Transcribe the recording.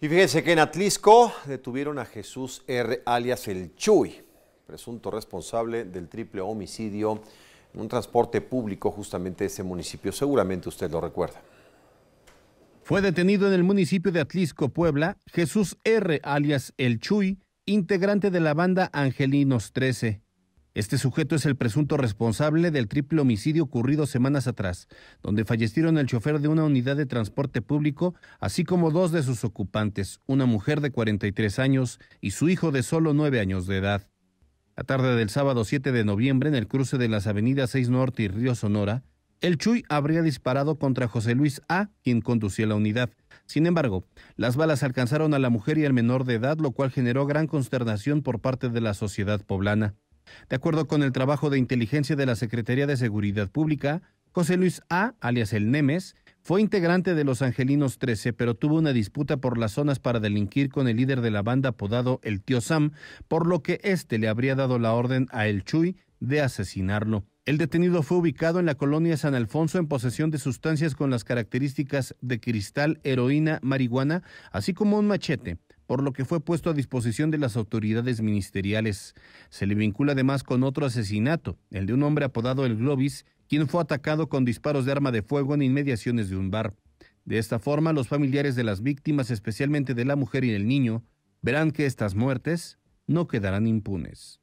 Y fíjense que en Atlisco detuvieron a Jesús R. alias El Chuy, presunto responsable del triple homicidio en un transporte público justamente de ese municipio. Seguramente usted lo recuerda. Fue detenido en el municipio de Atlisco, Puebla, Jesús R. alias El Chuy, integrante de la banda Angelinos 13. Este sujeto es el presunto responsable del triple homicidio ocurrido semanas atrás, donde fallecieron el chofer de una unidad de transporte público, así como dos de sus ocupantes, una mujer de 43 años y su hijo de solo nueve años de edad. La tarde del sábado 7 de noviembre, en el cruce de las avenidas 6 Norte y Río Sonora, el Chuy habría disparado contra José Luis A., quien conducía la unidad. Sin embargo, las balas alcanzaron a la mujer y al menor de edad, lo cual generó gran consternación por parte de la sociedad poblana. De acuerdo con el trabajo de inteligencia de la Secretaría de Seguridad Pública, José Luis A., alias el Nemes, fue integrante de los Angelinos 13, pero tuvo una disputa por las zonas para delinquir con el líder de la banda apodado el Tío Sam, por lo que éste le habría dado la orden a El Chuy de asesinarlo. El detenido fue ubicado en la colonia San Alfonso en posesión de sustancias con las características de cristal, heroína, marihuana, así como un machete por lo que fue puesto a disposición de las autoridades ministeriales. Se le vincula además con otro asesinato, el de un hombre apodado El Globis, quien fue atacado con disparos de arma de fuego en inmediaciones de un bar. De esta forma, los familiares de las víctimas, especialmente de la mujer y el niño, verán que estas muertes no quedarán impunes.